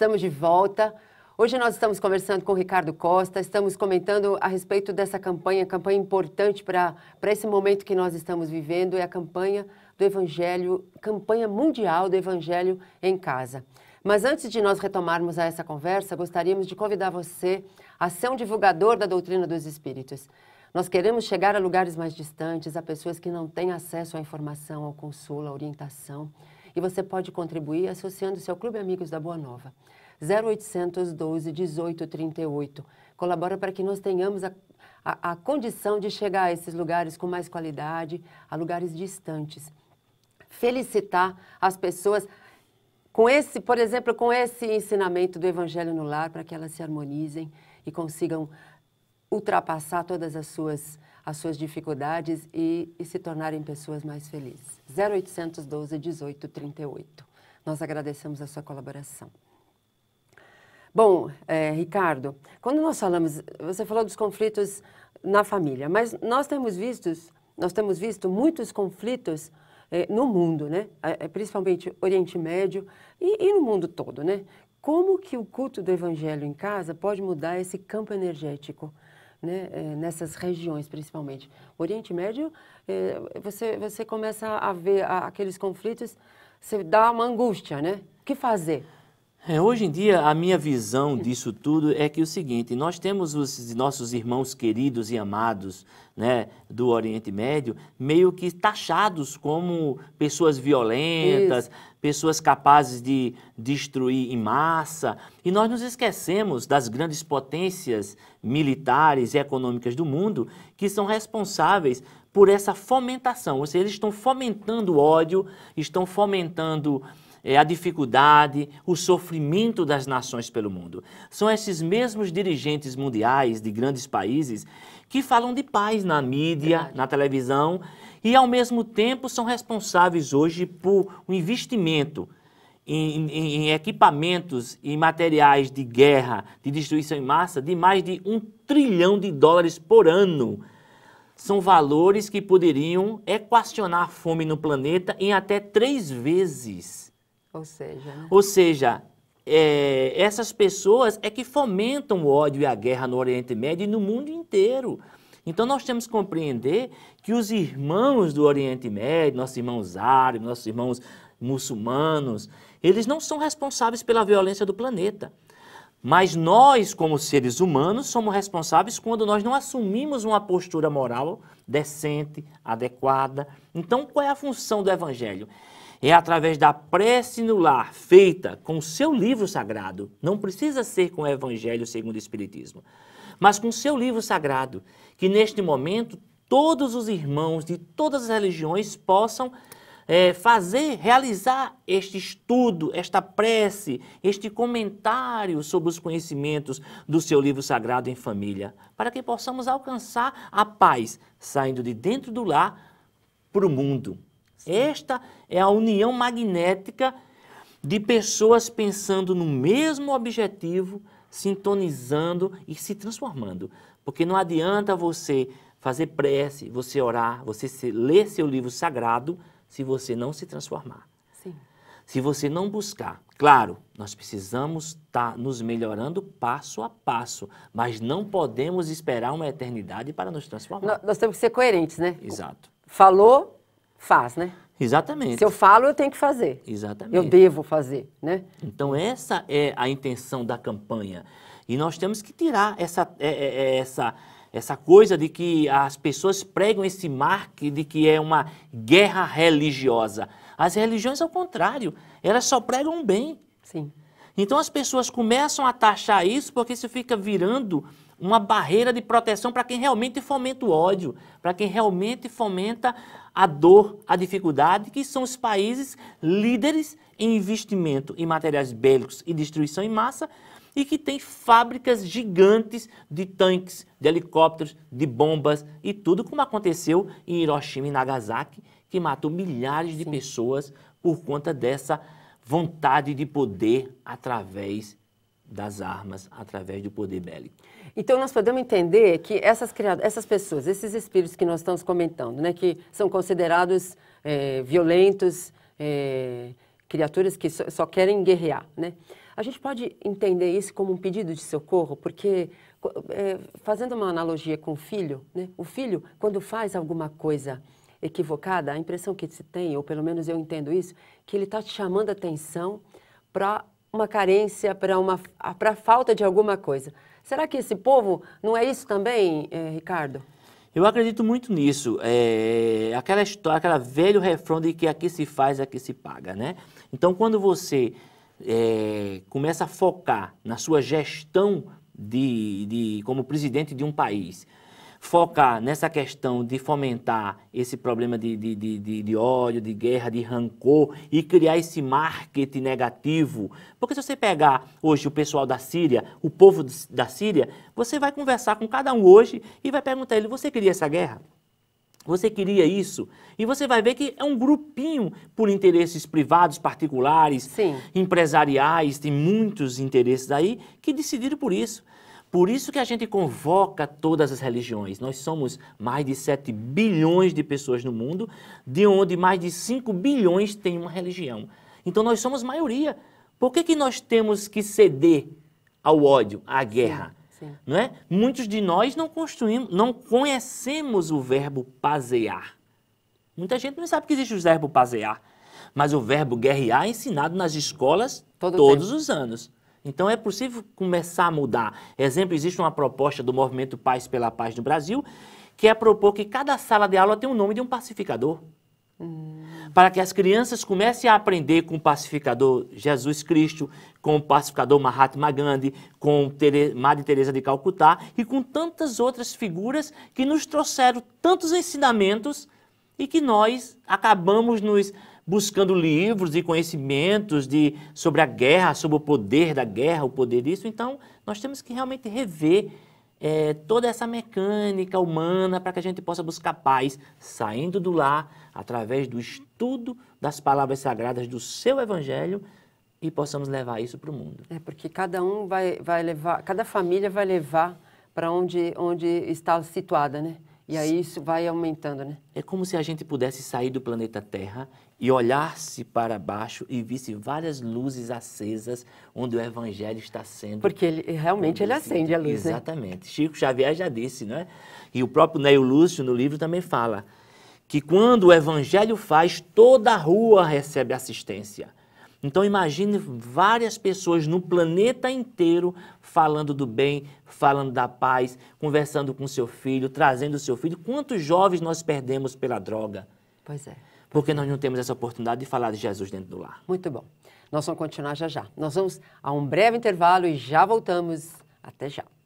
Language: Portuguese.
Estamos de volta. Hoje nós estamos conversando com o Ricardo Costa, estamos comentando a respeito dessa campanha, campanha importante para esse momento que nós estamos vivendo, é a campanha do Evangelho, campanha mundial do Evangelho em Casa. Mas antes de nós retomarmos a essa conversa, gostaríamos de convidar você a ser um divulgador da doutrina dos Espíritos. Nós queremos chegar a lugares mais distantes, a pessoas que não têm acesso à informação, ao consolo, à orientação e você pode contribuir associando-se ao Clube Amigos da Boa Nova. 0812 1838. Colabora para que nós tenhamos a, a, a condição de chegar a esses lugares com mais qualidade, a lugares distantes. Felicitar as pessoas com esse, por exemplo, com esse ensinamento do Evangelho no Lar, para que elas se harmonizem e consigam ultrapassar todas as suas as suas dificuldades e, e se tornarem pessoas mais felizes. 0812 1838. Nós agradecemos a sua colaboração. Bom, é, Ricardo, quando nós falamos, você falou dos conflitos na família, mas nós temos visto, nós temos visto muitos conflitos é, no mundo, né? É, é, principalmente Oriente Médio e, e no mundo todo, né? Como que o culto do Evangelho em casa pode mudar esse campo energético? né, é, nessas regiões principalmente. O Oriente Médio, é, você, você começa a ver aqueles conflitos, você dá uma angústia, né? O que fazer? É, hoje em dia, a minha visão disso tudo é que é o seguinte: nós temos os nossos irmãos queridos e amados né, do Oriente Médio meio que taxados como pessoas violentas, Isso. pessoas capazes de destruir em massa. E nós nos esquecemos das grandes potências militares e econômicas do mundo que são responsáveis por essa fomentação. Ou seja, eles estão fomentando ódio, estão fomentando é, a dificuldade, o sofrimento das nações pelo mundo. São esses mesmos dirigentes mundiais de grandes países que falam de paz na mídia, na televisão e, ao mesmo tempo, são responsáveis hoje por um investimento. Em, em, em equipamentos e materiais de guerra, de destruição em massa, de mais de um trilhão de dólares por ano são valores que poderiam equacionar a fome no planeta em até três vezes. Ou seja, né? Ou seja é, essas pessoas é que fomentam o ódio e a guerra no Oriente Médio e no mundo inteiro. Então nós temos que compreender que os irmãos do Oriente Médio, nossos irmãos árabes, nossos irmãos muçulmanos, eles não são responsáveis pela violência do planeta. Mas nós, como seres humanos, somos responsáveis quando nós não assumimos uma postura moral decente, adequada. Então, qual é a função do Evangelho? é através da prece no lar feita com o seu livro sagrado. Não precisa ser com o Evangelho segundo o Espiritismo, mas com o seu livro sagrado, que neste momento todos os irmãos de todas as religiões possam é, fazer, realizar este estudo, esta prece, este comentário sobre os conhecimentos do seu livro sagrado em família, para que possamos alcançar a paz, saindo de dentro do lar para o mundo. Esta é a união magnética de pessoas pensando no mesmo objetivo, sintonizando e se transformando. Porque não adianta você fazer prece, você orar, você ler seu livro sagrado, se você não se transformar. Sim. Se você não buscar. Claro, nós precisamos estar tá nos melhorando passo a passo, mas não podemos esperar uma eternidade para nos transformar. Nós temos que ser coerentes, né? Exato. Falou, faz, né? Exatamente. Se eu falo, eu tenho que fazer. Exatamente. Eu devo fazer, né? Então essa é a intenção da campanha. E nós temos que tirar essa, é, é, é, essa, essa coisa de que as pessoas pregam esse marco de que é uma guerra religiosa. As religiões, ao contrário, elas só pregam o bem. Sim. Então as pessoas começam a taxar isso porque isso fica virando uma barreira de proteção para quem realmente fomenta o ódio, para quem realmente fomenta a dor, a dificuldade, que são os países líderes em investimento em materiais bélicos e destruição em massa e que têm fábricas gigantes de tanques, de helicópteros, de bombas e tudo como aconteceu em Hiroshima e Nagasaki, que matou milhares Sim. de pessoas por conta dessa vontade de poder através das armas, através do poder bélico. Então nós podemos entender que essas, essas pessoas, esses espíritos que nós estamos comentando, né, que são considerados é, violentos, é, criaturas que só, só querem guerrear, né? A gente pode entender isso como um pedido de socorro, porque é, fazendo uma analogia com o filho, né? o filho, quando faz alguma coisa equivocada, a impressão que se tem, ou pelo menos eu entendo isso, que ele está te chamando atenção para uma carência, para uma para falta de alguma coisa. Será que esse povo não é isso também, eh, Ricardo? Eu acredito muito nisso. É, aquela história, aquela velho refrão de que aqui se faz, aqui se paga, né? Então, quando você é, começa a focar na sua gestão de, de, como presidente de um país, focar nessa questão de fomentar esse problema de, de, de, de, ódio, de guerra, de rancor e criar esse marketing negativo. Porque se você pegar hoje o pessoal da Síria, o povo da Síria, você vai conversar com cada um hoje e vai perguntar a ele: você queria essa guerra? Você queria isso? E você vai ver que é um grupinho por interesses privados, particulares, Sim. empresariais, tem muitos interesses aí que decidiram por isso. Por isso que a gente convoca todas as religiões. Nós somos mais de 7 bilhões de pessoas no mundo, de onde mais de 5 bilhões têm uma religião. Então nós somos maioria. Por que, que nós temos que ceder ao ódio, à guerra? Sim, sim. Não é? Muitos de nós não construímos, não conhecemos o verbo pasear. Muita gente não sabe que existe o verbo pasear, mas o verbo guerrear é ensinado nas escolas Todo todos tempo. os anos. Então é possível começar a mudar. Exemplo, existe uma proposta do Movimento Paz pela Paz no Brasil, que é propor que cada sala de aula tenha o nome de um pacificador. Hum. Para que as crianças comecem a aprender com o pacificador Jesus Cristo, com o pacificador Mahatma Gandhi, com Tere, Madre Teresa de Calcutá e com tantas outras figuras que nos trouxeram tantos ensinamentos e que nós acabamos nos buscando livros e conhecimentos de, sobre a guerra, sobre o poder da guerra, o poder disso. Então, nós temos que realmente rever é, toda essa mecânica humana para que a gente possa buscar paz saindo do lar, através do estudo das palavras sagradas do seu evangelho e possamos levar isso para o mundo. É porque cada um vai, vai levar, cada família vai levar para onde, onde está situada, né? E aí isso vai aumentando, né? É como se a gente pudesse sair do planeta Terra e olhar-se para baixo e visse várias luzes acesas onde o evangelho está sendo. Porque ele, realmente ele acende a luz, né? Exatamente. Né? Chico Xavier já disse, não é? E o próprio Neil Lúcio no livro também fala que quando o evangelho faz, toda a rua recebe assistência. Então imagine várias pessoas no planeta inteiro falando do bem, falando da paz, conversando com seu filho, trazendo seu filho. Quantos jovens nós perdemos pela droga? Pois é. Porque nós não temos essa oportunidade de falar de Jesus dentro do lar. Muito bom. Nós vamos continuar já já. Nós vamos a um breve intervalo e já voltamos. Até já.